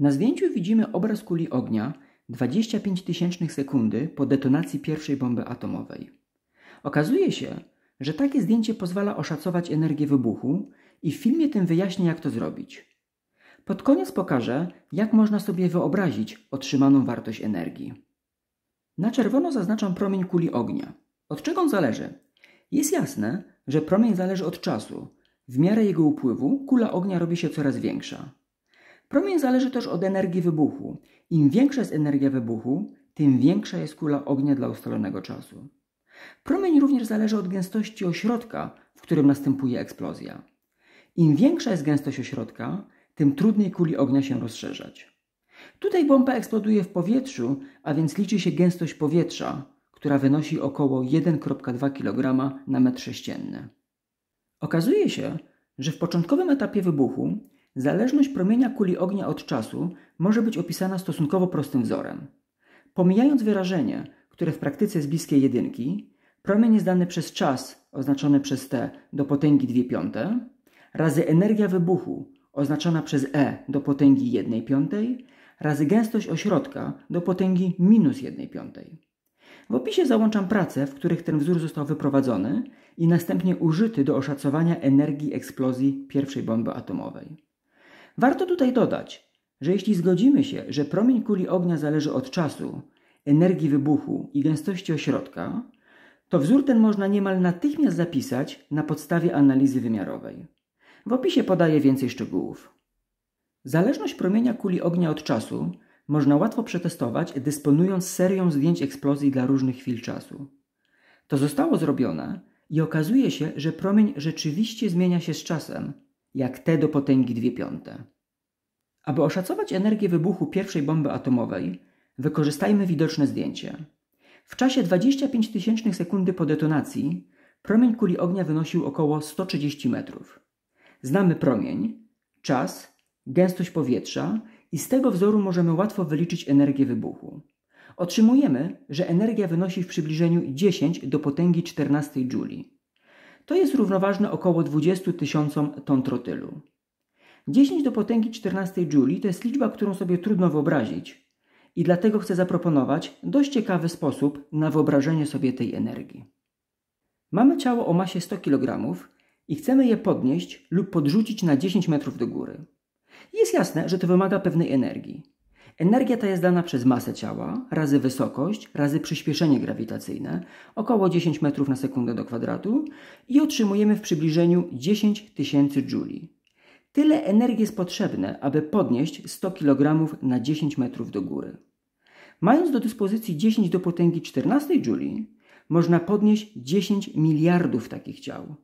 Na zdjęciu widzimy obraz kuli ognia 25 tysięcznych sekundy po detonacji pierwszej bomby atomowej. Okazuje się, że takie zdjęcie pozwala oszacować energię wybuchu i w filmie tym wyjaśnię, jak to zrobić. Pod koniec pokażę, jak można sobie wyobrazić otrzymaną wartość energii. Na czerwono zaznaczam promień kuli ognia. Od czego on zależy? Jest jasne, że promień zależy od czasu. W miarę jego upływu kula ognia robi się coraz większa. Promień zależy też od energii wybuchu. Im większa jest energia wybuchu, tym większa jest kula ognia dla ustalonego czasu. Promień również zależy od gęstości ośrodka, w którym następuje eksplozja. Im większa jest gęstość ośrodka, tym trudniej kuli ognia się rozszerzać. Tutaj bomba eksploduje w powietrzu, a więc liczy się gęstość powietrza, która wynosi około 1,2 kg na metr sześcienny. Okazuje się, że w początkowym etapie wybuchu Zależność promienia kuli ognia od czasu może być opisana stosunkowo prostym wzorem. Pomijając wyrażenie, które w praktyce jest bliskie jedynki, promień jest dany przez czas oznaczony przez T do potęgi 2 piąte, razy energia wybuchu oznaczona przez E do potęgi 1 piątej, razy gęstość ośrodka do potęgi minus 1 piątej. W opisie załączam prace, w których ten wzór został wyprowadzony i następnie użyty do oszacowania energii eksplozji pierwszej bomby atomowej. Warto tutaj dodać, że jeśli zgodzimy się, że promień kuli ognia zależy od czasu, energii wybuchu i gęstości ośrodka, to wzór ten można niemal natychmiast zapisać na podstawie analizy wymiarowej. W opisie podaję więcej szczegółów. Zależność promienia kuli ognia od czasu można łatwo przetestować, dysponując serią zdjęć eksplozji dla różnych chwil czasu. To zostało zrobione i okazuje się, że promień rzeczywiście zmienia się z czasem, jak te do potęgi 2 piąte. Aby oszacować energię wybuchu pierwszej bomby atomowej, wykorzystajmy widoczne zdjęcie. W czasie 25 tysięcznych sekundy po detonacji promień kuli ognia wynosił około 130 metrów. Znamy promień, czas, gęstość powietrza i z tego wzoru możemy łatwo wyliczyć energię wybuchu. Otrzymujemy, że energia wynosi w przybliżeniu 10 do potęgi 14 Joule. To jest równoważne około 20 tysiącom ton trotylu. 10 do potęgi 14 Juli to jest liczba, którą sobie trudno wyobrazić i dlatego chcę zaproponować dość ciekawy sposób na wyobrażenie sobie tej energii. Mamy ciało o masie 100 kg i chcemy je podnieść lub podrzucić na 10 metrów do góry. Jest jasne, że to wymaga pewnej energii. Energia ta jest dana przez masę ciała razy wysokość razy przyspieszenie grawitacyjne, około 10 metrów na sekundę do kwadratu i otrzymujemy w przybliżeniu 10 tysięcy Juli. Tyle energii jest potrzebne, aby podnieść 100 kg na 10 metrów do góry. Mając do dyspozycji 10 do potęgi 14 Juli, można podnieść 10 miliardów takich ciał.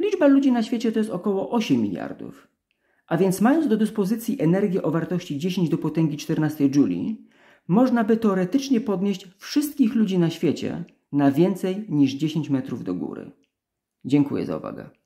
Liczba ludzi na świecie to jest około 8 miliardów. A więc mając do dyspozycji energię o wartości 10 do potęgi 14 Juli, można by teoretycznie podnieść wszystkich ludzi na świecie na więcej niż 10 metrów do góry. Dziękuję za uwagę.